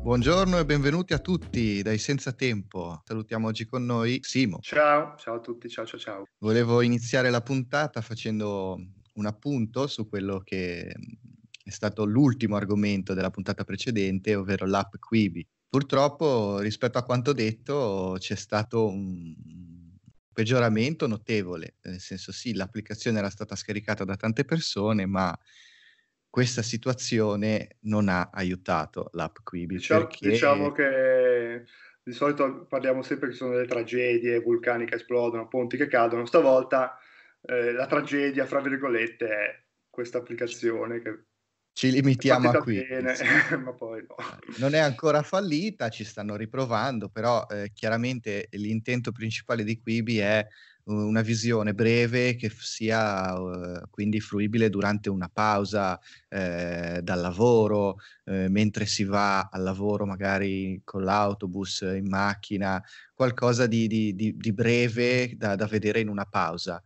Buongiorno e benvenuti a tutti dai Senza Tempo. Salutiamo oggi con noi Simo. Ciao, ciao a tutti, ciao ciao ciao. Volevo iniziare la puntata facendo un appunto su quello che è stato l'ultimo argomento della puntata precedente, ovvero l'app Quibi. Purtroppo, rispetto a quanto detto, c'è stato un, peggioramento notevole, eh, nel senso sì, l'applicazione era stata scaricata da tante persone, ma questa situazione non ha aiutato l'app Quibi. Diciamo, perché... diciamo che di solito parliamo sempre che ci sono delle tragedie, vulcani che esplodono, ponti che cadono, stavolta eh, la tragedia, fra virgolette, è questa applicazione che ci limitiamo a qui. Bene, ma poi no. Non è ancora fallita, ci stanno riprovando, però eh, chiaramente l'intento principale di Quibi è eh, una visione breve che sia eh, quindi fruibile durante una pausa eh, dal lavoro, eh, mentre si va al lavoro magari con l'autobus, in macchina, qualcosa di, di, di, di breve da, da, vedere in una pausa.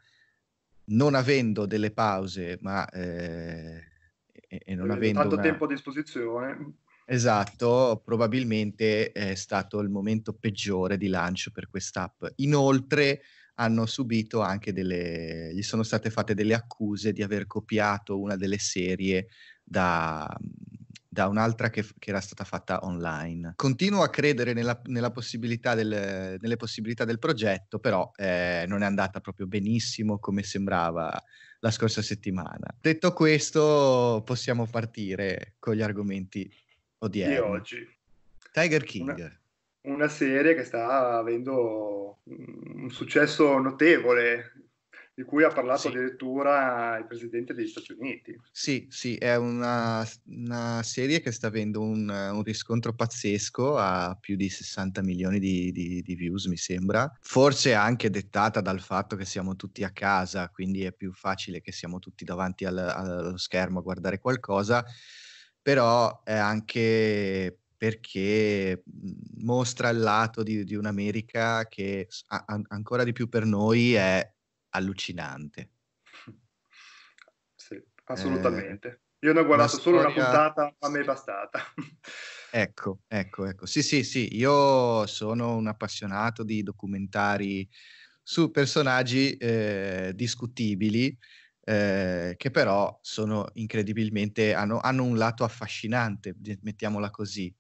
Non avendo delle pause, ma eh, e, e non avendo tanto una... tempo a disposizione. Esatto, probabilmente è stato il momento peggiore di lancio per quest'app. Inoltre hanno subito anche delle gli sono state fatte delle accuse di aver copiato una delle serie da da un'altra che, che, era stata fatta online. Continuo a credere nella, nella possibilità del, nelle possibilità del progetto, però eh, non è andata proprio benissimo come sembrava la scorsa settimana. Detto questo, possiamo partire con gli argomenti odierni. Di oggi. Tiger King. Una, una, serie che sta avendo mm, un successo notevole, di cui ha parlato sì. addirittura il presidente degli Stati Uniti. Sì, sì, è una, una serie che sta avendo un, un, riscontro pazzesco, a più di 60 milioni di, di, di, views mi sembra, forse anche dettata dal fatto che siamo tutti a casa, quindi è più facile che siamo tutti davanti al, allo schermo a guardare qualcosa, però è anche perché mostra il lato di, di un'America che a, a, ancora di più per noi è allucinante. Sì, assolutamente. Eh, Io ne ho guardato una solo storia... una puntata, ma mi è bastata. Ecco, ecco, ecco. Sì, sì, sì, io sono un appassionato di documentari su personaggi eh, discutibili eh, che però sono incredibilmente hanno, hanno, un lato affascinante, mettiamola così.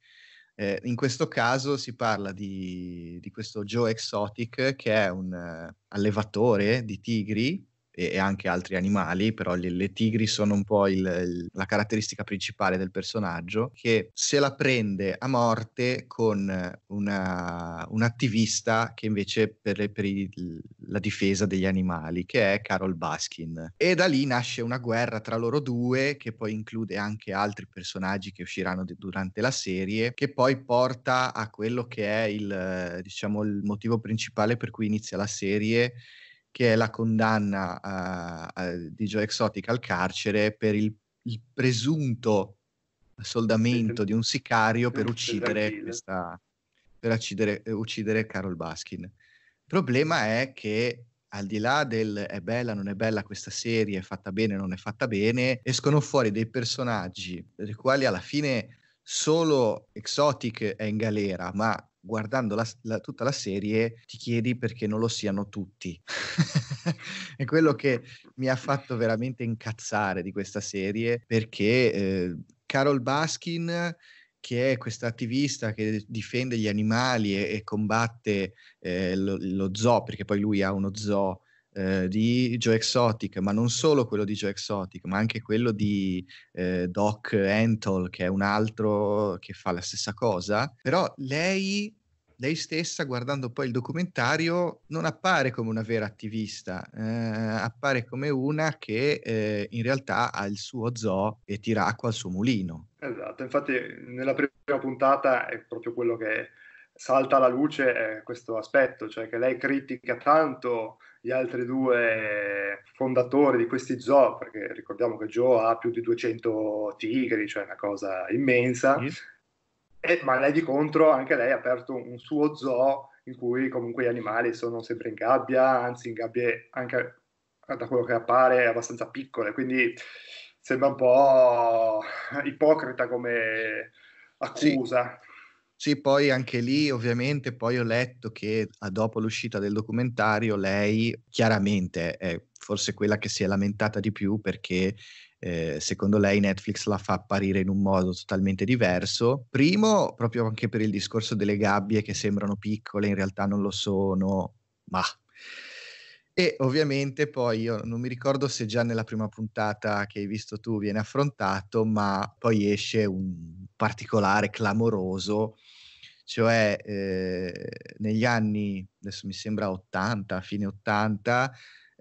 Eh, in questo caso si parla di, di questo Joe Exotic che è un uh, allevatore di tigri e, anche altri animali, però le, le tigri sono un po' il, il, la caratteristica principale del personaggio, che se la prende a morte con una, un attivista che invece per, per il, la difesa degli animali, che è Carol Baskin. E da lì nasce una guerra tra loro due, che poi include anche altri personaggi che usciranno de- durante la serie, che poi porta a quello che è il, diciamo, il motivo principale per cui inizia la serie, che è la condanna uh, di Joe Exotic al carcere per il, il presunto soldamento di un sicario per uccidere questa per uccidere, uccidere Carol Baskin. Il problema è che al di là del è bella, non è bella questa serie, è fatta bene, non è fatta bene, escono fuori dei personaggi dei quali alla fine solo Exotic è in galera, ma guardando la, la, tutta la serie ti chiedi perché non lo siano tutti. è quello che mi ha fatto veramente incazzare di questa serie perché eh, Carol Baskin che è questa attivista che difende gli animali e, e combatte eh, lo, lo, zoo, perché poi lui ha uno zoo eh, di Joe Exotic, ma non solo quello di Joe Exotic, ma anche quello di eh, Doc Entol, che è un altro che fa la stessa cosa. Però lei lei stessa, guardando poi il documentario, non appare come una vera attivista, eh, appare come una che eh, in realtà ha il suo zoo e tira acqua al suo mulino. Esatto, infatti nella prima puntata è proprio quello che salta alla luce questo aspetto, cioè che lei critica tanto gli altri due fondatori di questi zoo, perché ricordiamo che Joe ha più di 200 tigri, cioè una cosa immensa, yes. E, ma lei di contro, anche lei ha aperto un suo zoo in cui comunque gli animali sono sempre in gabbia, anzi in gabbie anche da quello che appare abbastanza piccole, quindi sembra un po' ipocrita come accusa. Sì. Sì, poi anche lì ovviamente poi ho letto che ah, dopo l'uscita del documentario lei chiaramente è forse quella che si è lamentata di più perché eh, secondo lei Netflix la fa apparire in un modo totalmente diverso. Primo, proprio anche per il discorso delle gabbie che sembrano piccole, in realtà non lo sono, ma... E ovviamente poi io non mi ricordo se già nella prima puntata che hai visto tu viene affrontato, ma poi esce un particolare clamoroso cioè eh, negli anni, adesso mi sembra 80, fine 80,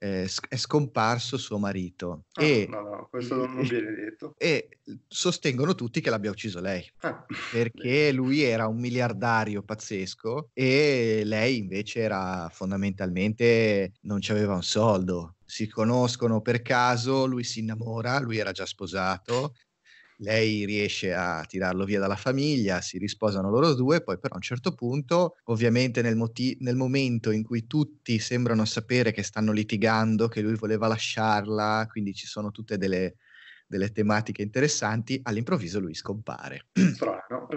eh, è scomparso suo marito. Oh, e, no, no, questo non viene detto. E sostengono tutti che l'abbia ucciso lei, ah. perché lui era un miliardario pazzesco e lei invece era fondamentalmente non ci aveva un soldo si conoscono per caso, lui si innamora, lui era già sposato, lei riesce a tirarlo via dalla famiglia, si risposano loro due, poi però a un certo punto, ovviamente nel, moti- nel momento in cui tutti sembrano sapere che stanno litigando, che lui voleva lasciarla, quindi ci sono tutte delle delle tematiche interessanti, all'improvviso lui scompare. Strano,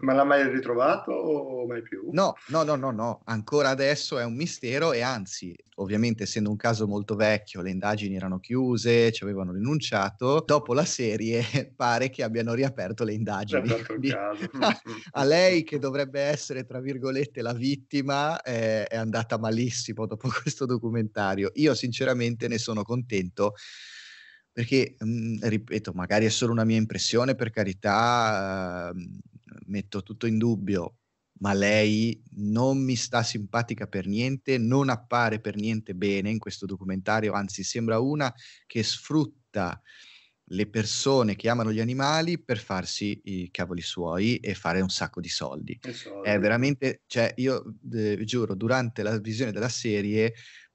ma l'ha mai ritrovato o mai più? No, no, no, no, no, ancora adesso è un mistero e anzi, ovviamente essendo un caso molto vecchio, le indagini erano chiuse, ci avevano rinunciato, dopo la serie pare che abbiano riaperto le indagini. a, a lei che dovrebbe essere, tra virgolette, la vittima, eh, è andata malissimo dopo questo documentario. Io sinceramente ne sono contento perché, mh, mhmm, ripeto, magari è solo una mia impressione, per carità, mh, ehm, metto tutto in dubbio, ma lei non mi sta simpatica per niente, non appare per niente bene in questo documentario, anzi sembra una che sfrutta le persone che amano gli animali per farsi i cavoli suoi e fare un sacco di soldi. soldi. È veramente, cioè io eh, giuro, durante la visione della serie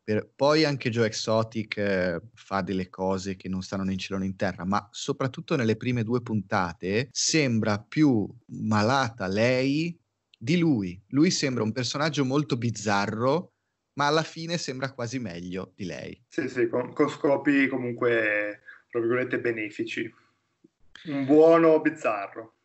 per, poi anche Joe Exotic eh, fa delle cose che non stanno né in cielo né in terra, ma soprattutto nelle prime due puntate sembra più malata lei di lui. Lui sembra un personaggio molto bizzarro, ma alla fine sembra quasi meglio di lei. Sì, sì, con, con scopi comunque, tra virgolette, benefici. Un buono bizzarro.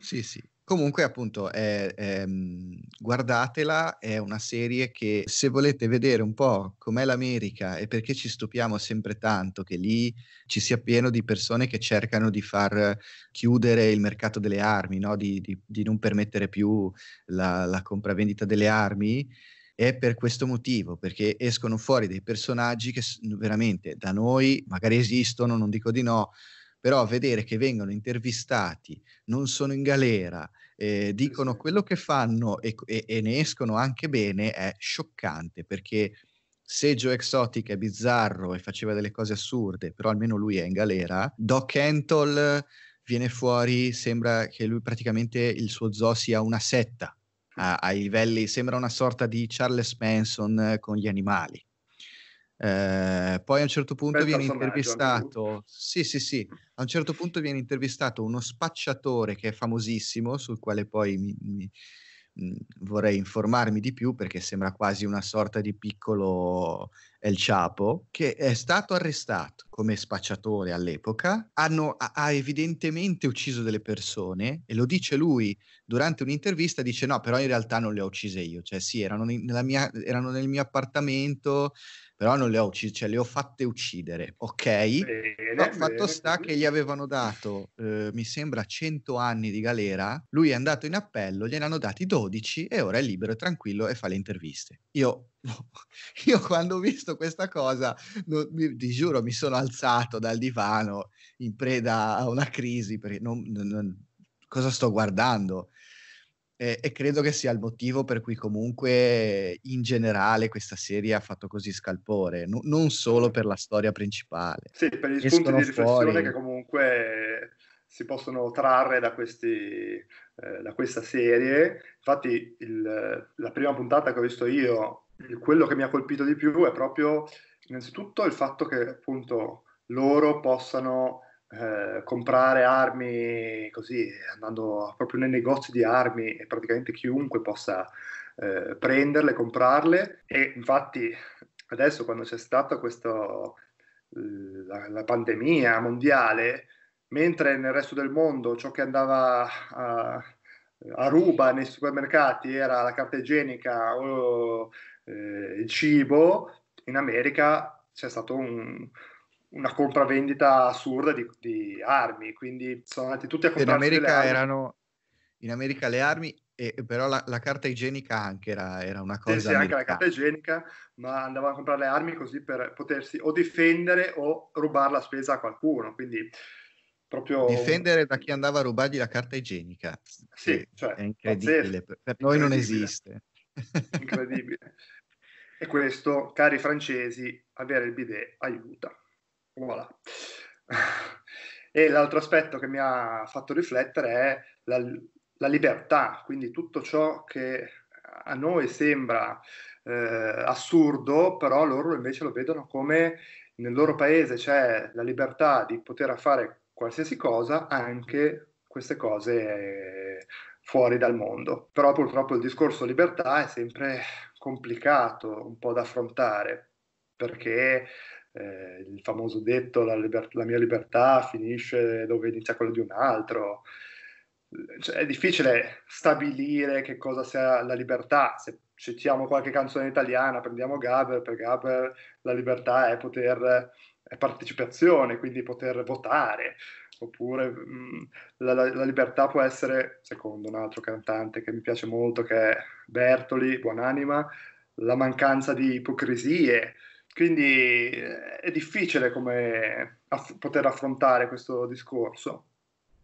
Sì, sì. Comunque, appunto, è, è, ehm, guardatela, è una serie che se volete vedere un po' com'è l'America e perché ci stupiamo sempre tanto che lì ci sia pieno di persone che cercano di far chiudere il mercato delle armi, no? di, di, di, non permettere più la, la compravendita delle armi, è per questo motivo, perché escono fuori dei personaggi che veramente da noi magari esistono, non dico di no, però vedere che vengono intervistati, non sono in galera, eh, dicono quello che fanno e, e, e, ne escono anche bene è scioccante perché se Joe Exotic è bizzarro e faceva delle cose assurde, però almeno lui è in galera, Doc Antle viene fuori, sembra che lui praticamente il suo zoo sia una setta, a, ai livelli, sembra una sorta di Charles Manson con gli animali. Eh, poi a un certo punto Bel viene intervistato. Sì, sì, sì. A un certo punto viene intervistato uno spacciatore che è famosissimo, sul quale poi mi, mi, mm, vorrei informarmi di più perché sembra quasi una sorta di piccolo El Chapo, che è stato arrestato come spacciatore all'epoca. Hanno, ha, ha evidentemente ucciso delle persone e lo dice lui durante un'intervista: dice no, però in realtà non le ho uccise io. Cioè, sì, erano, nella mia, erano nel mio appartamento però non le ho uccise, cioè le ho fatte uccidere, ok? Bene, però fatto sta che gli avevano dato, eh, mi sembra, 100 anni di galera, lui è andato in appello, gliene hanno dati 12 e ora è libero e tranquillo e fa le interviste. Io, io quando ho visto questa cosa, non, mi, ti giuro, mi sono alzato dal divano in preda a una crisi, perché non, non, cosa sto guardando? eh, e credo che sia il motivo per cui comunque in generale questa serie ha fatto così scalpore, no, non solo per la storia principale. Sì, per gli spunti di riflessione fuori... che comunque si possono trarre da, questi, eh, da questa serie. Infatti il, la prima puntata che ho visto io, quello che mi ha colpito di più è proprio innanzitutto il fatto che appunto loro possano eh, comprare armi così, andando proprio nei negozi di armi e praticamente chiunque possa eh, prenderle, comprarle. E infatti adesso quando c'è stata questa la, la pandemia mondiale, mentre nel resto del mondo ciò che andava a, a ruba nei supermercati era la carta igienica o eh, il cibo, in America c'è stato un, una compravendita assurda di, di, armi, quindi sono andati tutti a comprare. In America erano in America le armi, e, però la, la carta igienica anche era, era una cosa. Sì, sì anche la carta igienica, ma andavano a comprare le armi così per potersi o difendere o rubare la spesa a qualcuno. Quindi proprio. Difendere da chi andava a rubargli la carta igienica. Sì, cioè, è incredibile. Per, per noi incredibile. non esiste. Incredibile. e questo, cari francesi, avere il bidet aiuta. Voilà. E l'altro aspetto che mi ha fatto riflettere è la, la libertà, quindi tutto ciò che a noi sembra eh, assurdo, però loro invece lo vedono come nel loro paese c'è la libertà di poter fare qualsiasi cosa, anche queste cose fuori dal mondo. Però purtroppo il discorso libertà è sempre complicato un po' da affrontare perché eh, il famoso detto la, liber- la, mia libertà finisce dove inizia quella di un altro. Cioè, è difficile stabilire che cosa sia la libertà. Se citiamo qualche canzone italiana, prendiamo Gaber, per Gaber la libertà è poter è partecipazione, quindi poter votare, oppure mh, mm, la, la, la, libertà può essere, secondo un altro cantante che mi piace molto, che è Bertoli, Buonanima, la mancanza di ipocrisie, quindi eh, è difficile aff- poter affrontare questo discorso,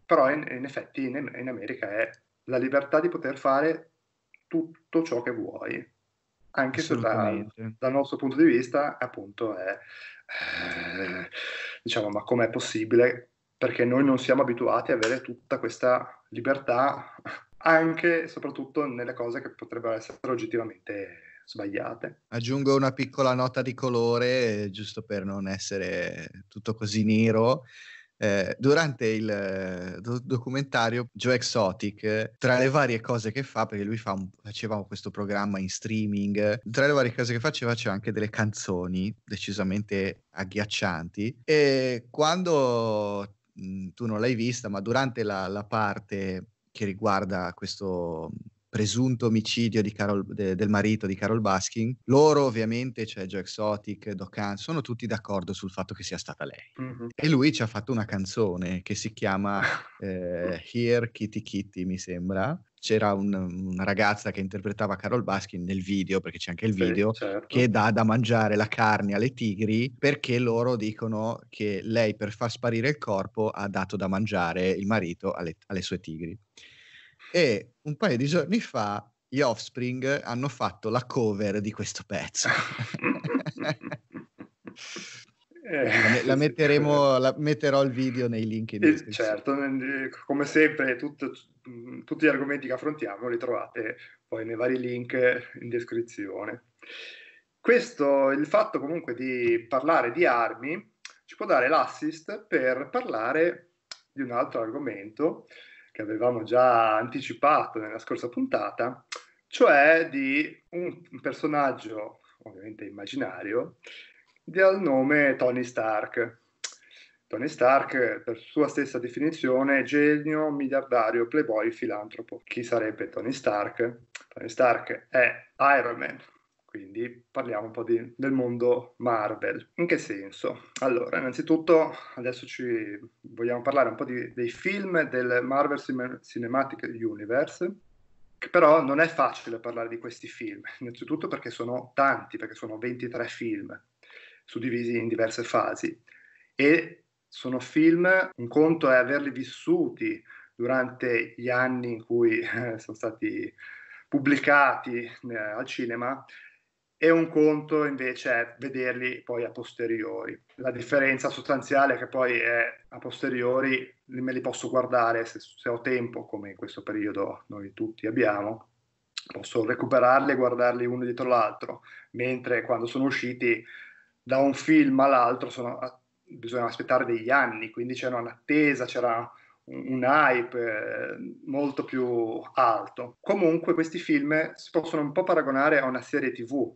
però in, in effetti in, in, America è la libertà di poter fare tutto ciò che vuoi, anche se da, dal nostro punto di vista appunto è, eh, diciamo, ma com'è possibile? Perché noi non siamo abituati ad avere tutta questa libertà anche e soprattutto nelle cose che potrebbero essere oggettivamente sbagliate. Aggiungo una piccola nota di colore, eh, giusto per non essere tutto così nero. Eh, durante il eh, do- documentario Joe Exotic, eh, tra le varie cose che fa, perché lui fa un, faceva questo programma in streaming, tra le varie cose che faceva c'è anche delle canzoni decisamente agghiaccianti e quando mh, tu non l'hai vista, ma durante la, la parte che riguarda questo presunto omicidio Carol, de, del marito di Carol Baskin. Loro ovviamente, cioè Joe Exotic, Doc Hunt, sono tutti d'accordo sul fatto che sia stata lei. Mm-hmm. E lui ci ha fatto una canzone che si chiama eh, Here Kitty Kitty, mi sembra, c'era un, una ragazza che interpretava Carol Baskin nel video, perché c'è anche il sì, video, certo. che dà da mangiare la carne alle tigri perché loro dicono che lei per far sparire il corpo ha dato da mangiare il marito alle, alle sue tigri e un paio di giorni fa gli Offspring hanno fatto la cover di questo pezzo. Eh, la, metteremo, la metterò il video nei link in eh, descrizione. Certo, come sempre tutto, tutti gli argomenti che affrontiamo li trovate poi nei vari link in descrizione. Questo, il fatto comunque di parlare di armi ci può dare l'assist per parlare di un altro argomento che avevamo già anticipato nella scorsa puntata, cioè di un personaggio, ovviamente immaginario, dal nome Tony Stark. Tony Stark, per sua stessa definizione, genio, miliardario, playboy, filantropo. Chi sarebbe Tony Stark? Tony Stark è Iron Man, quindi parliamo un po' di, del mondo Marvel. In che senso? Allora, innanzitutto adesso ci vogliamo parlare un po' di, dei film del Marvel Cinematic Universe, però non è facile parlare di questi film, innanzitutto perché sono tanti, perché sono 23 film suddivisi in diverse fasi e sono film, un conto è averli vissuti durante gli anni in cui eh, sono stati pubblicati eh, al cinema e un conto invece è vederli poi a posteriori. La differenza sostanziale è che poi è a posteriori me li posso guardare se, se ho tempo, come in questo periodo noi tutti abbiamo, posso recuperarli e guardarli uno dietro l'altro, mentre quando sono usciti da un film all'altro sono, bisogna aspettare degli anni, quindi c'era un'attesa, c'era un hype eh, molto più alto. Comunque questi film si possono un po' paragonare a una serie tv,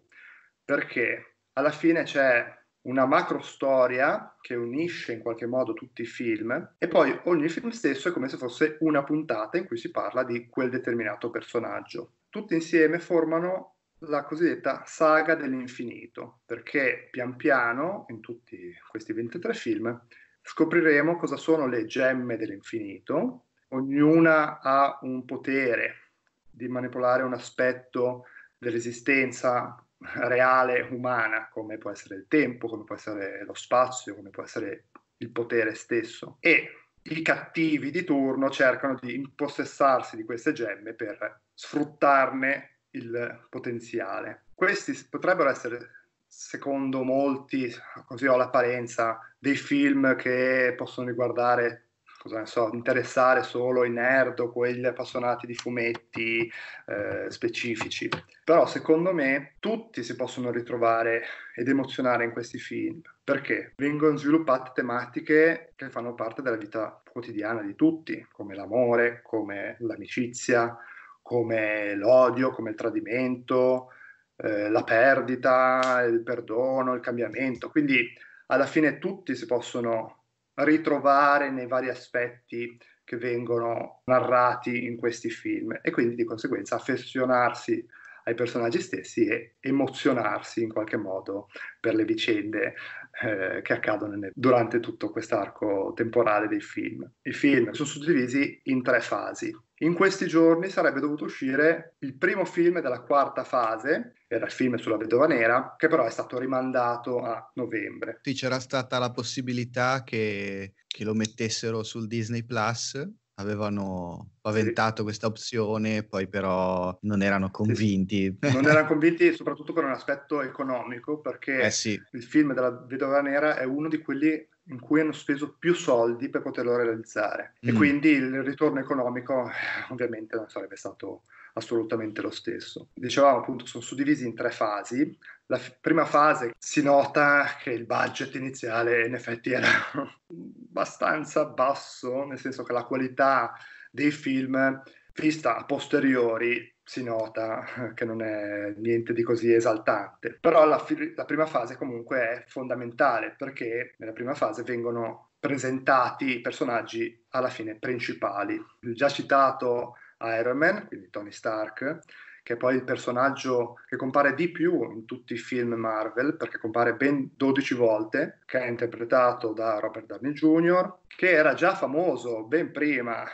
perché alla fine c'è una macro storia che unisce in qualche modo tutti i film e poi ogni film stesso è come se fosse una puntata in cui si parla di quel determinato personaggio. Tutti insieme formano la cosiddetta saga dell'infinito, perché pian piano in tutti questi 23 film scopriremo cosa sono le gemme dell'infinito, ognuna ha un potere di manipolare un aspetto dell'esistenza reale umana, come può essere il tempo, come può essere lo spazio, come può essere il potere stesso. E i cattivi di turno cercano di impossessarsi di queste gemme per sfruttarne il potenziale. Questi potrebbero essere, secondo molti, così ho l'apparenza, dei film che possono riguardare cosa ne so, interessare solo i nerd o quelli appassionati di fumetti eh, specifici. Però secondo me tutti si possono ritrovare ed emozionare in questi film, perché vengono sviluppate tematiche che fanno parte della vita quotidiana di tutti, come l'amore, come l'amicizia, come l'odio, come il tradimento, eh, la perdita, il perdono, il cambiamento. Quindi alla fine tutti si possono ritrovare nei vari aspetti che vengono narrati in questi film e quindi di conseguenza affezionarsi ai personaggi stessi e emozionarsi in qualche modo per le vicende eh, che accadono nel, durante tutto quest'arco temporale dei film. I film sono suddivisi in tre fasi. In questi giorni sarebbe dovuto uscire il primo film della quarta fase, era il film sulla vedova nera, che però è stato rimandato a novembre. Sì, c'era stata la possibilità che, che lo mettessero sul Disney Plus, avevano paventato sì. questa opzione, poi però non erano convinti. Sì, sì. Non erano convinti soprattutto per un aspetto economico, perché eh il film della Vedova Nera è uno di quelli in cui hanno speso più soldi per poterlo realizzare mm. e quindi il ritorno economico ovviamente non sarebbe stato assolutamente lo stesso. Dicevamo appunto sono suddivisi in tre fasi. La f- prima fase si nota che il budget iniziale in effetti era abbastanza basso, nel senso che la qualità dei film vista a posteriori si nota che non è niente di così esaltante. Però la, fi- la prima fase comunque è fondamentale perché nella prima fase vengono presentati i personaggi alla fine principali. Il già citato Iron Man, quindi Tony Stark, che è poi il personaggio che compare di più in tutti i film Marvel, perché compare ben 12 volte, che è interpretato da Robert Downey Jr., che era già famoso ben prima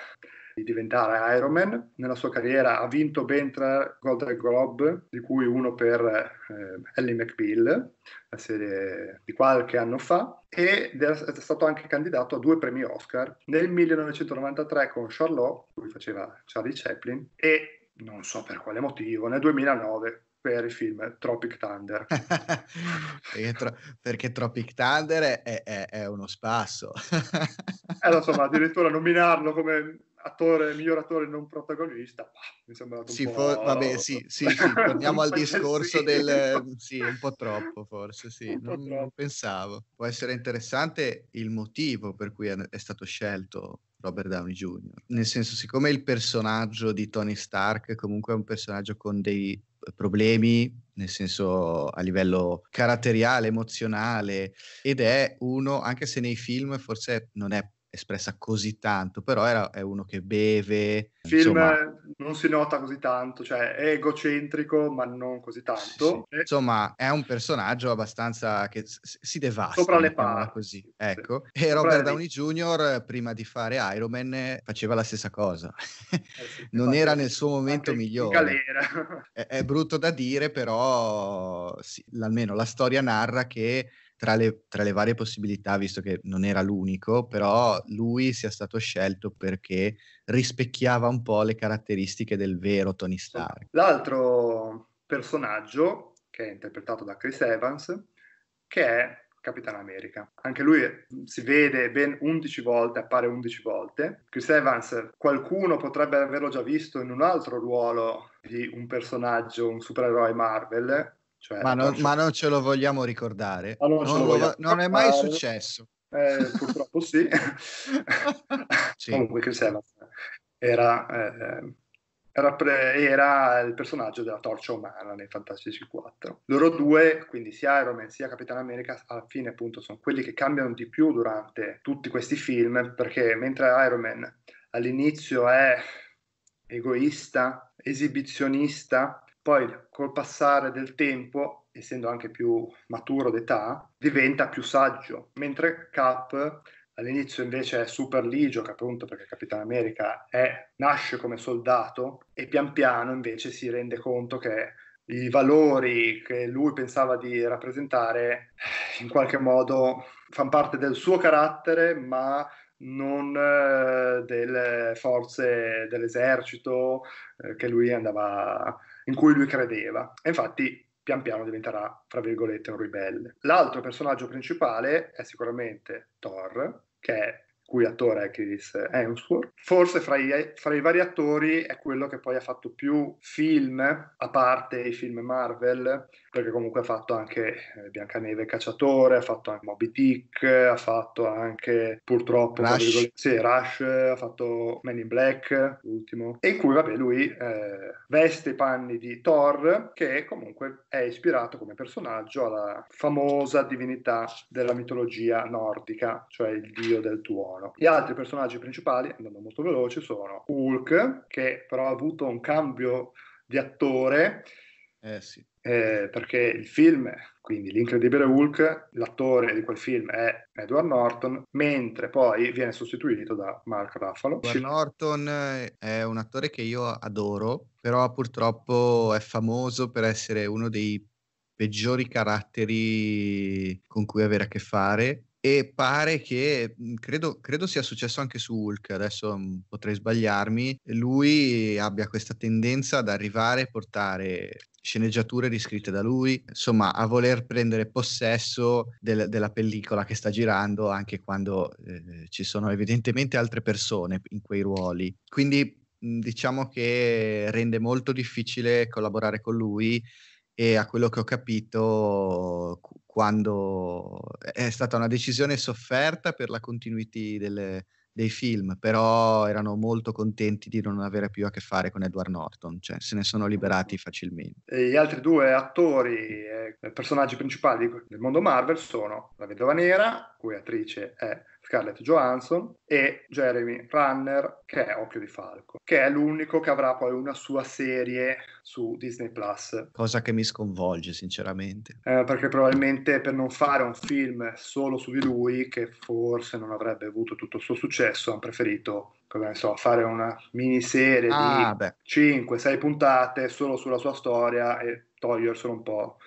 di diventare Man. Nella sua carriera ha vinto ben tre Golden Globe, di cui uno per eh, Ellie McBeal, la serie di qualche anno fa, ed è stato anche candidato a due premi Oscar nel 1993 con Charlotte, cui faceva Charlie Chaplin, e non so per quale motivo, nel 2009 per il film Tropic Thunder. perché, tro- perché, Tropic Thunder è, è, è uno spasso. eh, lo addirittura nominarlo come attore, miglior attore non protagonista, mi sembra un sì, po'... For- vabbè, sì, sì, sì, torniamo al discorso del... Sì, un po' troppo forse, sì, non, troppo. non, pensavo. Può essere interessante il motivo per cui è stato scelto Robert Downey Jr. Nel senso, siccome il personaggio di Tony Stark comunque è un personaggio con dei problemi, nel senso a livello caratteriale, emozionale, ed è uno, anche se nei film forse non è espressa così tanto, però era, è uno che beve. Il film insomma... non si nota così tanto, cioè è egocentrico, ma non così tanto. Sì, sì. Insomma, è un personaggio abbastanza che si devasta. Sopra le palle. Così. Ecco. Sì. E Robert Downey Jr., prima di fare Iron Man, faceva la stessa cosa. Eh non era nel suo momento migliore. È, è, brutto da dire, però almeno la storia narra che tra le, tra le varie possibilità, visto che non era l'unico, però lui sia stato scelto perché rispecchiava un po' le caratteristiche del vero Tony Stark. L'altro personaggio, che è interpretato da Chris Evans, che è Capitan America. Anche lui si vede ben 11 volte, appare 11 volte. Chris Evans, qualcuno potrebbe averlo già visto in un altro ruolo di un personaggio, un supereroe Marvel, cioè, ma, non, ma, non, ce lo vogliamo ricordare. non, non, vogliamo non è mai successo. Eh, purtroppo sì. sì. Comunque Chris Evans era, eh, era, pre- era, il personaggio della torcia umana nei Fantastici 4. Loro due, quindi sia Iron Man sia Capitano America, alla fine appunto sono quelli che cambiano di più durante tutti questi film, perché mentre Iron Man all'inizio è egoista, esibizionista, poi col passare del tempo, essendo anche più maturo d'età, diventa più saggio, mentre Cap all'inizio invece è super ligio, appunto perché Capitano America è, nasce come soldato e pian piano invece si rende conto che i valori che lui pensava di rappresentare eh, in qualche modo fanno parte del suo carattere, ma non eh, delle forze dell'esercito eh, che lui andava a in cui lui credeva. E infatti pian piano diventerà, fra virgolette, un ribelle. L'altro personaggio principale è sicuramente Thor, che è cui attore è Chris Hemsworth. Forse fra i, fra i, vari attori è quello che poi ha fatto più film, a parte i film Marvel, perché comunque ha fatto anche eh, Biancaneve Cacciatore, ha fatto anche Moby Dick, ha fatto anche purtroppo Rush, sì, Rush ha fatto Men in Black, l'ultimo, e in cui vabbè lui eh, veste i panni di Thor che comunque è ispirato come personaggio alla famosa divinità della mitologia nordica, cioè il dio del tuono. Gli altri personaggi principali, andando molto veloci, sono Hulk, che però ha avuto un cambio di attore eh sì. Eh, perché il film, quindi l'incredibile Hulk, l'attore di quel film è Edward Norton, mentre poi viene sostituito da Mark Ruffalo. Edward Norton eh, è un attore che io adoro, però purtroppo è famoso per essere uno dei peggiori caratteri con cui avere a che fare e pare che mhmm, credo, credo, sia successo anche su Hulk, adesso mhmm, potrei sbagliarmi, lui abbia questa tendenza ad arrivare e portare sceneggiature riscritte da lui, insomma a voler prendere possesso del, della pellicola che sta girando anche quando eh, ci sono evidentemente altre persone in quei ruoli. Quindi mhmm, diciamo che rende molto difficile collaborare con lui e a quello che ho capito quando è stata una decisione sofferta per la continuity delle, dei film, però erano molto contenti di non avere più a che fare con Edward Norton, cioè se ne sono liberati mm. facilmente. E gli altri due attori e eh, personaggi principali del mondo Marvel sono la vedova nera, cui attrice è Scarlett Johansson e Jeremy Runner che è Occhio di Falco, che è l'unico che avrà poi una sua serie su Disney Plus. Cosa che mi sconvolge sinceramente. Eh, perché probabilmente per non fare un film solo su di lui, che forse non avrebbe avuto tutto il suo successo, hanno preferito come so, fare una miniserie ah, di 5-6 puntate solo sulla sua storia e toglierselo un po'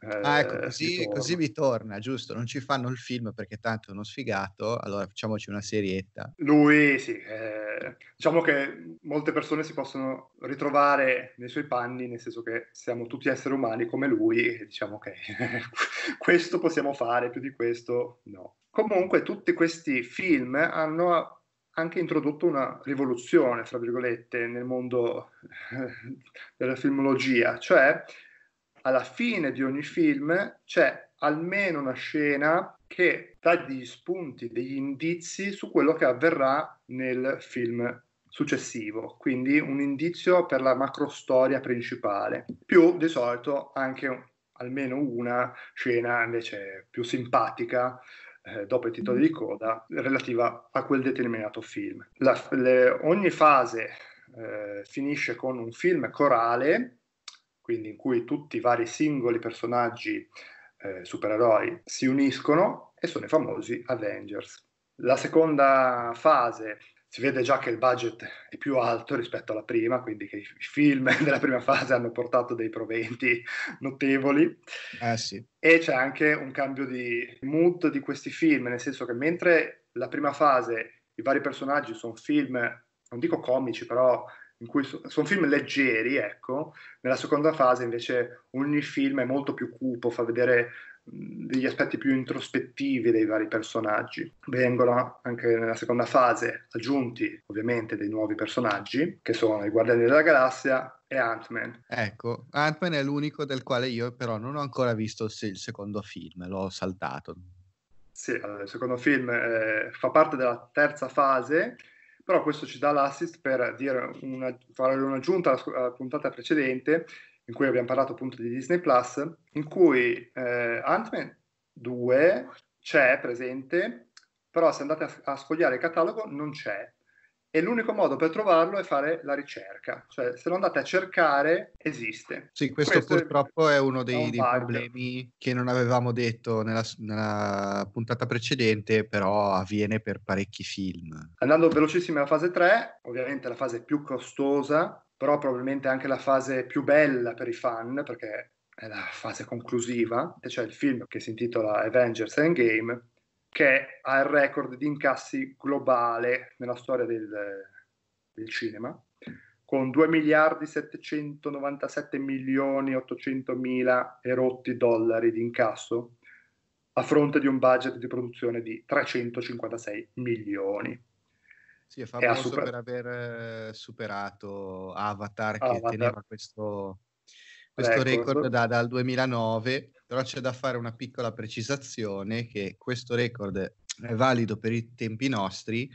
Eh, ah, ecco, eh, così, così, mi torna, giusto? Non ci fanno il film perché tanto è uno sfigato, allora facciamoci una serietta. Lui, sì, eh, diciamo che molte persone si possono ritrovare nei suoi panni, nel senso che siamo tutti esseri umani come lui, e diciamo che questo possiamo fare, più di questo no. Comunque tutti questi film hanno anche introdotto una rivoluzione, fra virgolette, nel mondo eh, della filmologia, cioè alla fine di ogni film c'è almeno una scena che dà degli spunti, degli indizi su quello che avverrà nel film successivo, quindi un indizio per la macrostoria principale, più di solito anche almeno una scena invece più simpatica eh, dopo i titoli di coda relativa a quel determinato film. La, le, ogni fase eh, finisce con un film corale quindi in cui tutti i vari singoli personaggi eh, supereroi si uniscono e sono i famosi Avengers. La seconda fase si vede già che il budget è più alto rispetto alla prima, quindi che i film della prima fase hanno portato dei proventi notevoli. Eh sì. E c'è anche un cambio di mood di questi film, nel senso che mentre la prima fase i vari personaggi sono film, non dico comici, però in cui sono film leggeri, ecco, nella seconda fase invece ogni film è molto più cupo, fa vedere degli aspetti più introspettivi dei vari personaggi. Vengono anche nella seconda fase aggiunti ovviamente dei nuovi personaggi che sono i Guardiani della Galassia e Ant-Man. Ecco, Ant-Man è l'unico del quale io però non ho ancora visto il secondo film, l'ho saltato. Sì, il secondo film eh, fa parte della terza fase però questo ci dà l'assist per una, fare un'aggiunta alla, alla puntata precedente in cui abbiamo parlato appunto di Disney Plus, in cui eh, Ant-Man 2 c'è presente, però se andate a, a sfogliare il catalogo non c'è e l'unico modo per trovarlo è fare la ricerca, cioè se lo andate a cercare esiste. Sì, questo, questo purtroppo è uno dei, dei problemi che non avevamo detto nella, nella, puntata precedente, però avviene per parecchi film. Andando velocissimi alla fase 3, ovviamente la fase più costosa, però probabilmente anche la fase più bella per i fan, perché è la fase conclusiva, cioè il film che si intitola Avengers Endgame, che ha il record di incassi globale nella storia del, del cinema, con 2 miliardi 797 milioni 800 mila erotti dollari di incasso, a fronte di un budget di produzione di 356 milioni. Sì, è famoso è super... per aver eh, superato Avatar, Avatar. che teneva questo, questo record da, dal 2009 però c'è da fare una piccola precisazione che questo record è valido per i tempi nostri,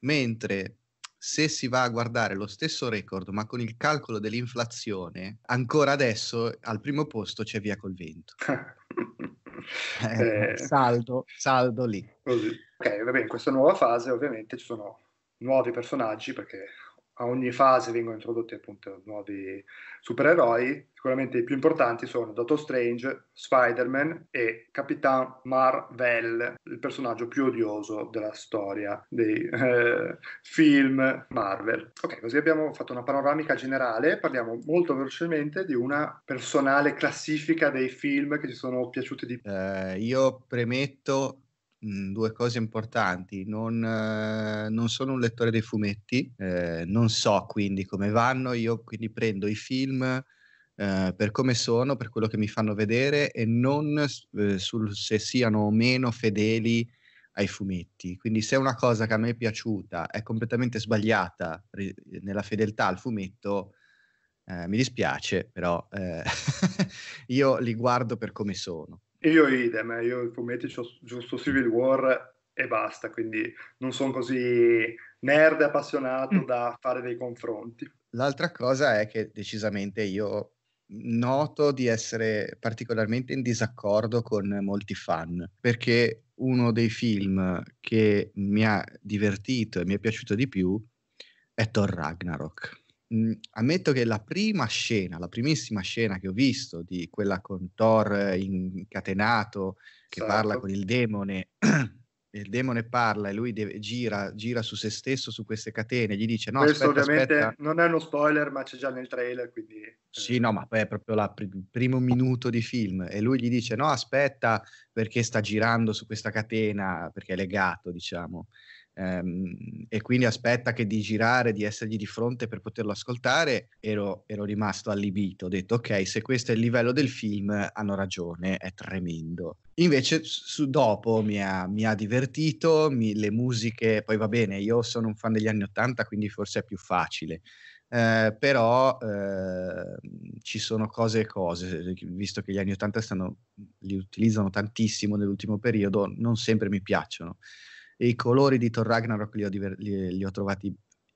mentre se si va a guardare lo stesso record ma con il calcolo dell'inflazione, ancora adesso al primo posto c'è Via col Vento. eh, eh, saldo, saldo lì. Così. Ok, va in questa nuova fase ovviamente ci sono nuovi personaggi perché a ogni fase vengono introdotti appunto nuovi supereroi. Sicuramente i più importanti sono Doctor Strange, Spider-Man e Capitan Marvel, il personaggio più odioso della storia dei eh, film Marvel. Ok, così abbiamo fatto una panoramica generale, parliamo molto velocemente di una personale classifica dei film che ci sono piaciuti di più. Eh, io premetto Mhmm, due cose importanti, non, eh, non, sono un lettore dei fumetti, eh, non so quindi come vanno, io quindi prendo i film eh, per come sono, per quello che mi fanno vedere e non eh, sul se siano o meno fedeli ai fumetti. Quindi se una cosa che a me è piaciuta è completamente sbagliata ri- nella fedeltà al fumetto, eh, mi dispiace, però eh, io li guardo per come sono. Io idem, io i fumetti ho giusto Civil War e basta, quindi non sono così nerd e appassionato mm. da fare dei confronti. L'altra cosa è che decisamente io noto di essere particolarmente in disaccordo con molti fan, perché uno dei film che mi ha divertito e mi è piaciuto di più è Thor Ragnarok mh, mhmm, ammetto che la prima scena, la primissima scena che ho visto di quella con Thor incatenato che esatto. parla con il demone, il demone parla e lui deve, gira, gira, su se stesso, su queste catene, gli dice no, Questo aspetta, ovviamente aspetta. non è uno spoiler ma c'è già nel trailer, quindi... Sì, eh. no, ma poi è proprio il pr- primo minuto di film e lui gli dice no, aspetta perché sta girando su questa catena, perché è legato, diciamo. Ehm, e quindi aspetta che di girare, di essergli di fronte per poterlo ascoltare, ero, ero, rimasto allibito, ho detto ok, se questo è il livello del film hanno ragione, è tremendo. Invece su, dopo mi ha, mi ha divertito, mi, le musiche, poi va bene, io sono un fan degli anni Ottanta, quindi forse è più facile. Eh, però eh, ci sono cose e cose, visto che gli anni Ottanta li utilizzano tantissimo nell'ultimo periodo, non sempre mi piacciono e i colori di Thor Ragnarok li ho, diver- li, li ho trovati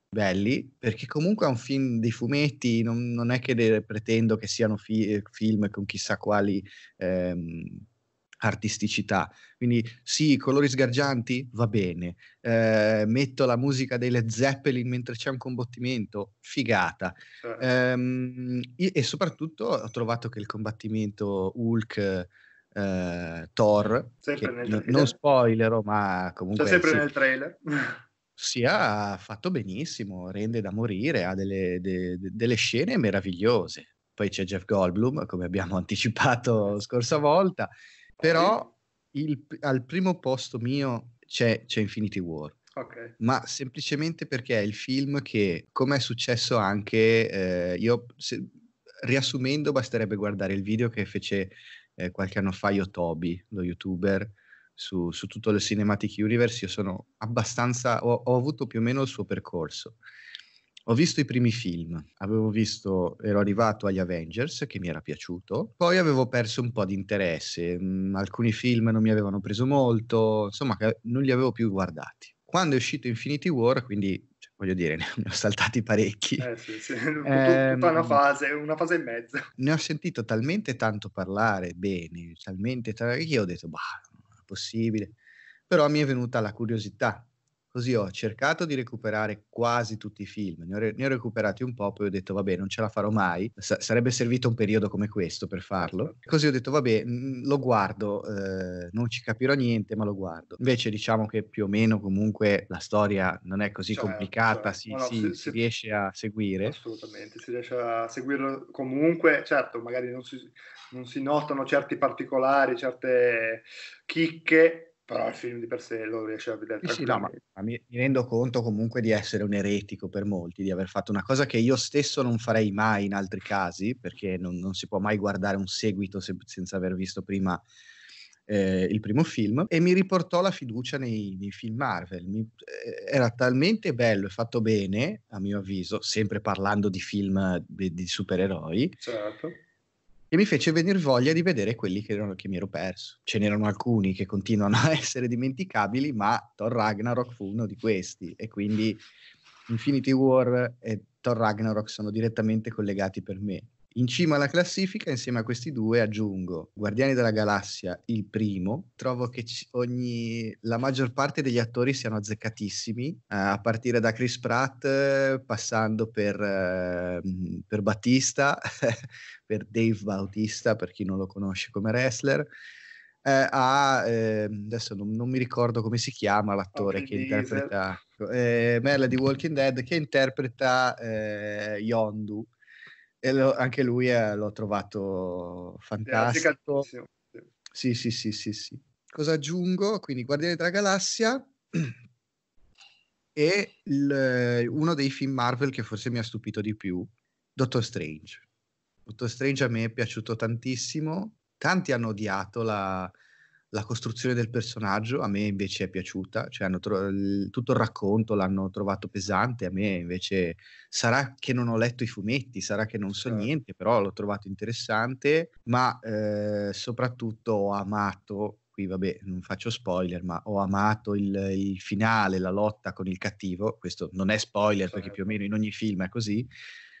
belli, perché comunque è un film dei fumetti, non, non è che de- pretendo che siano fi- film con chissà quali ehm, artisticità. Quindi sì, i colori sgargianti, va bene. Eh, metto la musica dei Led Zeppelin mentre c'è un combattimento, figata. Certo. Eh, e soprattutto ho trovato che il combattimento Hulk eh, Thor, non, non spoilerò, ma comunque... C'è sempre sì. nel trailer. sia fatto benissimo, rende da morire, ha delle, de, de, delle, scene meravigliose. Poi c'è Jeff Goldblum, come abbiamo anticipato scorsa volta, però il, al primo posto mio c'è, c'è Infinity War. Okay. Ma semplicemente perché è il film che, come è successo anche, eh, io se, riassumendo basterebbe guardare il video che fece eh, qualche anno fa io Toby, lo youtuber, su, su, tutto il Cinematic Universe, io sono abbastanza, ho, ho, avuto più o meno il suo percorso. Ho visto i primi film, avevo visto, ero arrivato agli Avengers che mi era piaciuto, poi avevo perso un po' di interesse, mm, alcuni film non mi avevano preso molto, insomma non li avevo più guardati. Quando è uscito Infinity War, quindi voglio dire, ne ho saltati parecchi. Eh sì, sì. Eh, tutta una fase, una fase e mezza. Ne ho sentito talmente tanto parlare bene, talmente tanto, che ho detto, bah, non è possibile. Però mi è venuta la curiosità Così ho cercato di recuperare quasi tutti i film, ne ho, re- ne ho recuperati un po', poi ho detto vabbè non ce la farò mai, S- sarebbe servito un periodo come questo per farlo. Certo. Così ho detto vabbè lo guardo, eh, non ci capirò niente ma lo guardo. Invece diciamo che più o meno comunque la storia non è così cioè, complicata, cioè, si, no, no, si, si, riesce a seguire. Assolutamente, si riesce a seguirlo comunque, certo magari non si, non si notano certi particolari, certe chicche però il film di per sé lo riesce a vedere. Sì, no, ma, ma mi, mi, rendo conto comunque di essere un eretico per molti, di aver fatto una cosa che io stesso non farei mai in altri casi, perché non, non si può mai guardare un seguito se, senza aver visto prima eh, il primo film, e mi riportò la fiducia nei, nei film Marvel. Mi, eh, era talmente bello e fatto bene, a mio avviso, sempre parlando di film eh, di, di supereroi. Certo e mi fece venire voglia di vedere quelli che, erano, che, mi ero perso. Ce n'erano alcuni che continuano a essere dimenticabili, ma Thor Ragnarok fu uno di questi e quindi Infinity War e Thor Ragnarok sono direttamente collegati per me. In cima alla classifica, insieme a questi due, aggiungo Guardiani della Galassia, il primo. Trovo che ogni, la maggior parte degli attori siano azzeccatissimi, eh, a partire da Chris Pratt, eh, passando per, eh, per Battista, per Dave Bautista, per chi non lo conosce come wrestler. Eh, a, ehm, adesso non, non, mi ricordo come si chiama l'attore okay, che interpreta eh, Merla di Walking Dead che interpreta eh, Yondu lo, anche lui eh, l'ho trovato fantastico. Sì, sì, sì, sì, sì. Cosa aggiungo? Quindi Guardiani della Galassia e il, uno dei film Marvel che forse mi ha stupito di più, Doctor Strange. Doctor Strange a me è piaciuto tantissimo. Tanti hanno odiato la, la costruzione del personaggio a me invece è piaciuta, cioè tro- tutto il racconto l'hanno trovato pesante, a me invece sarà che non ho letto i fumetti, sarà che non so certo. niente, però l'ho trovato interessante, ma eh, soprattutto ho amato, qui vabbè non faccio spoiler, ma ho amato il, il finale, la lotta con il cattivo, questo non è spoiler certo. perché più o certo. meno in ogni film è così,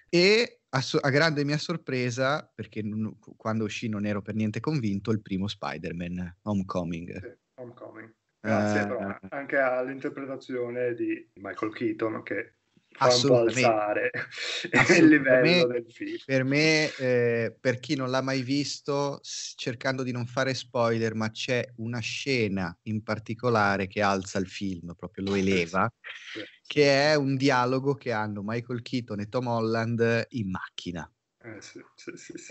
e a, so- a, grande mia sorpresa, perché non, quando uscì non ero per niente convinto, il primo Spider-Man, Homecoming. Sì, Homecoming. Eh, Grazie uh, anche all'interpretazione di Michael Keaton che fa un po' alzare il del film. Per me, eh, per chi non l'ha mai visto, cercando di non fare spoiler, ma c'è una scena in particolare che alza il film, proprio lo eleva, che è un dialogo che hanno Michael Keaton e Tom Holland in macchina. Eh,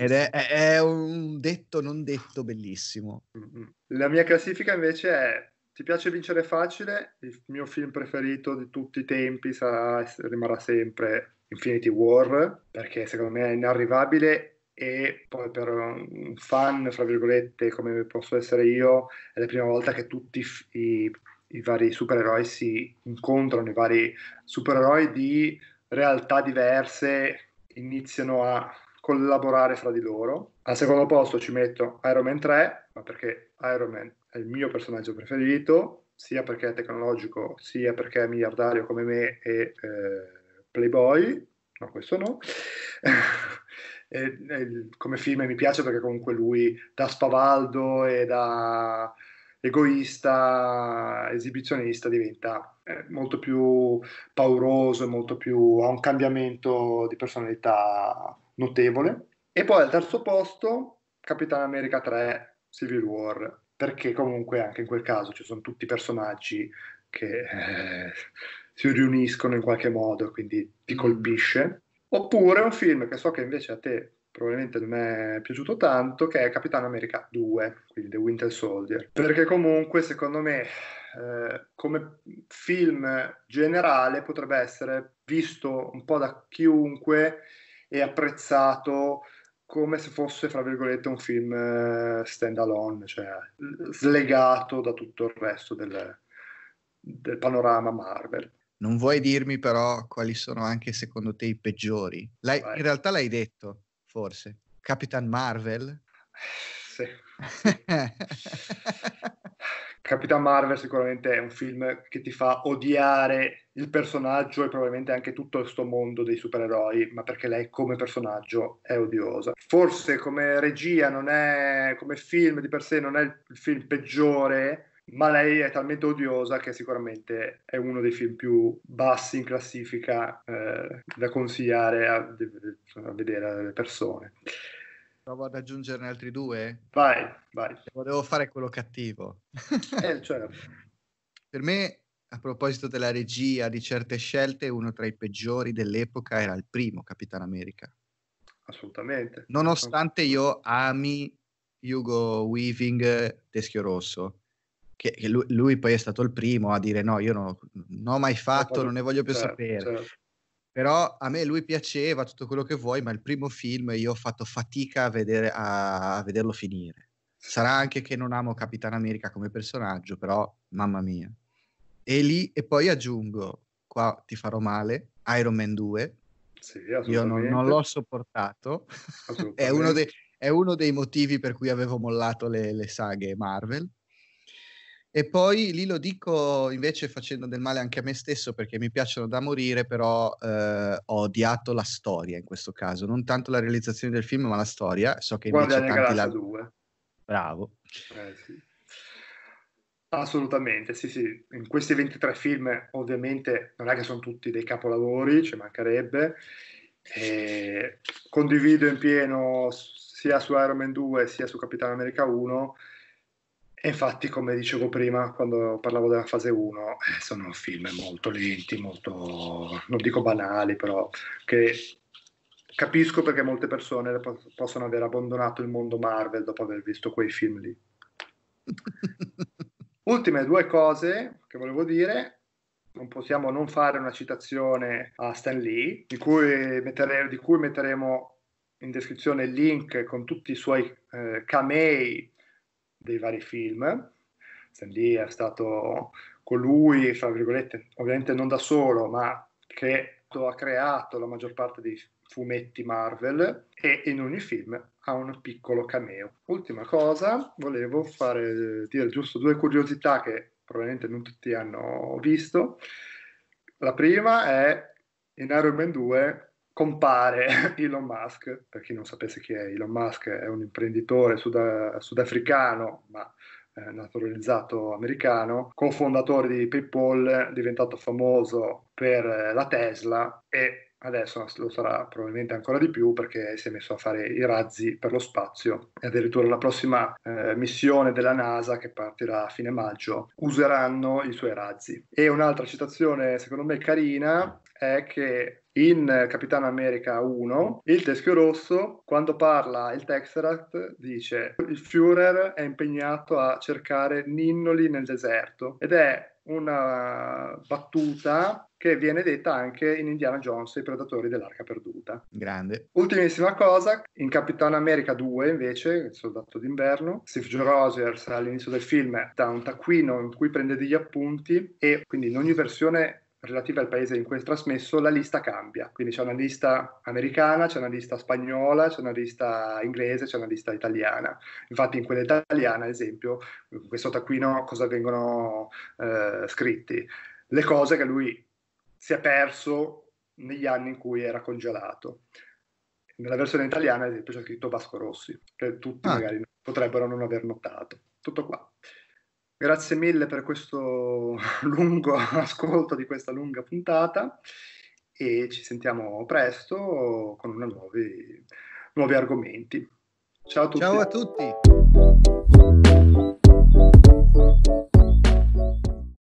Ed è, è, un detto non detto bellissimo. Mm, mm. La mia classifica invece è ti piace vincere facile? Il mio film preferito di tutti i tempi sarà, rimarrà sempre Infinity War, perché secondo me è inarrivabile e poi per un fan, fra virgolette, come posso essere io, è la prima volta che tutti i, i vari supereroi si incontrano, i vari supereroi di realtà diverse iniziano a collaborare fra di loro. Al secondo posto ci metto Iron Man 3, ma perché Iron Man è il mio personaggio preferito, sia perché è tecnologico, sia perché è miliardario come me e eh, playboy, no questo no. e, e, come film mi piace perché comunque lui da spavaldo e da egoista, esibizionista diventa eh, molto più pauroso, e molto più, ha un cambiamento di personalità notevole. E poi al terzo posto Capitan America 3 Civil War, perché comunque anche in quel caso ci sono tutti i personaggi che eh, si riuniscono in qualche modo, quindi ti mm. colpisce. Oppure un film che so che invece a te probabilmente non è piaciuto tanto, che è Capitano America 2, quindi The Winter Soldier, perché comunque secondo me eh, come film generale potrebbe essere visto un po' da chiunque e apprezzato come se fosse, fra virgolette, un film eh, stand alone, cioè slegato da tutto il resto del, del panorama Marvel. Non vuoi dirmi però quali sono anche secondo te i peggiori? L'hai, in realtà l'hai detto, forse. Capitan Marvel? Sì. Capitan Marvel sicuramente è un film che ti fa odiare il personaggio e probabilmente anche tutto questo mondo dei supereroi, ma perché lei come personaggio è odiosa. Forse come regia non è, come film di per sé non è il film peggiore, ma lei è talmente odiosa che sicuramente è uno dei film più bassi in classifica eh, da consigliare a, a vedere alle persone. Provo ad aggiungerne altri due. Vai, vai. Volevo fare quello cattivo. Eh, certo. per me, a proposito della regia di certe scelte, uno tra i peggiori dell'epoca era il primo Capitan America. Assolutamente. Nonostante io ami Hugo Weaving, Teschio Rosso, che, che lui, lui, poi è stato il primo a dire no, io non, non ho mai fatto, non ne voglio più certo, sapere. Certo però a me lui piaceva tutto quello che vuoi, ma il primo film io ho fatto fatica a, vedere, a, a vederlo finire. Sarà anche che non amo Capitan America come personaggio, però mamma mia. E lì, e poi aggiungo, qua ti farò male, Iron Man 2. Sì, io non, non, l'ho sopportato. è, uno de, è, uno dei motivi per cui avevo mollato le, le saghe Marvel. E poi lì lo dico invece facendo del male anche a me stesso perché mi piacciono da morire, però eh, ho odiato la storia in questo caso, non tanto la realizzazione del film, ma la storia. So che Guarda invece tanti la... 2. Bravo. Eh, sì. Assolutamente, sì, sì. In questi 23 film ovviamente non è che sono tutti dei capolavori, ci mancherebbe. E condivido in pieno sia su Iron Man 2 sia su Capitano America 1 infatti, come dicevo prima, quando parlavo della fase 1, eh, sono film molto lenti, molto, non dico banali, però che capisco perché molte persone possono aver abbandonato il mondo Marvel dopo aver visto quei film lì. Ultime due cose che volevo dire. Non possiamo non fare una citazione a Stan Lee, di cui, mettere, di cui metteremo in descrizione il link con tutti i suoi eh, camei dei vari film. Stan Lee è stato colui, fra virgolette, ovviamente non da solo, ma che ha creato la maggior parte dei fumetti Marvel e in ogni film ha un piccolo cameo. Ultima cosa, volevo fare, dire giusto due curiosità che probabilmente non tutti hanno visto. La prima è in Iron Man 2 compare Elon Musk, per chi non sapesse chi è Elon Musk, è un imprenditore sud- sudafricano, ma eh, naturalizzato americano, cofondatore di PayPal, diventato famoso per eh, la Tesla e adesso lo sarà probabilmente ancora di più perché si è messo a fare i razzi per lo spazio e addirittura la prossima eh, missione della NASA che partirà a fine maggio useranno i suoi razzi. E un'altra citazione secondo me carina è che in Capitano America 1 il teschio rosso quando parla il Texerat dice il Führer è impegnato a cercare ninnoli nel deserto ed è una battuta che viene detta anche in Indiana Jones, i predatori dell'arca perduta. Grande. Ultimissima cosa, in Capitan America 2 invece, il soldato d'inverno, Steve J. Rogers all'inizio del film da un taccuino in cui prende degli appunti e quindi in ogni versione relative al paese in cui è trasmesso, la lista cambia. Quindi c'è una lista americana, c'è una lista spagnola, c'è una lista inglese, c'è una lista italiana. Infatti in quella italiana, ad esempio, in questo taccuino cosa vengono eh, scritti? Le cose che lui si è perso negli anni in cui era congelato. Nella versione italiana, ad esempio, c'è scritto Vasco Rossi, che tutti ah. magari potrebbero non aver notato. Tutto qua. Grazie mille per questo lungo ascolto di questa lunga puntata e ci sentiamo presto con nuovi, nuovi argomenti. Ciao a tutti. Ciao a tutti.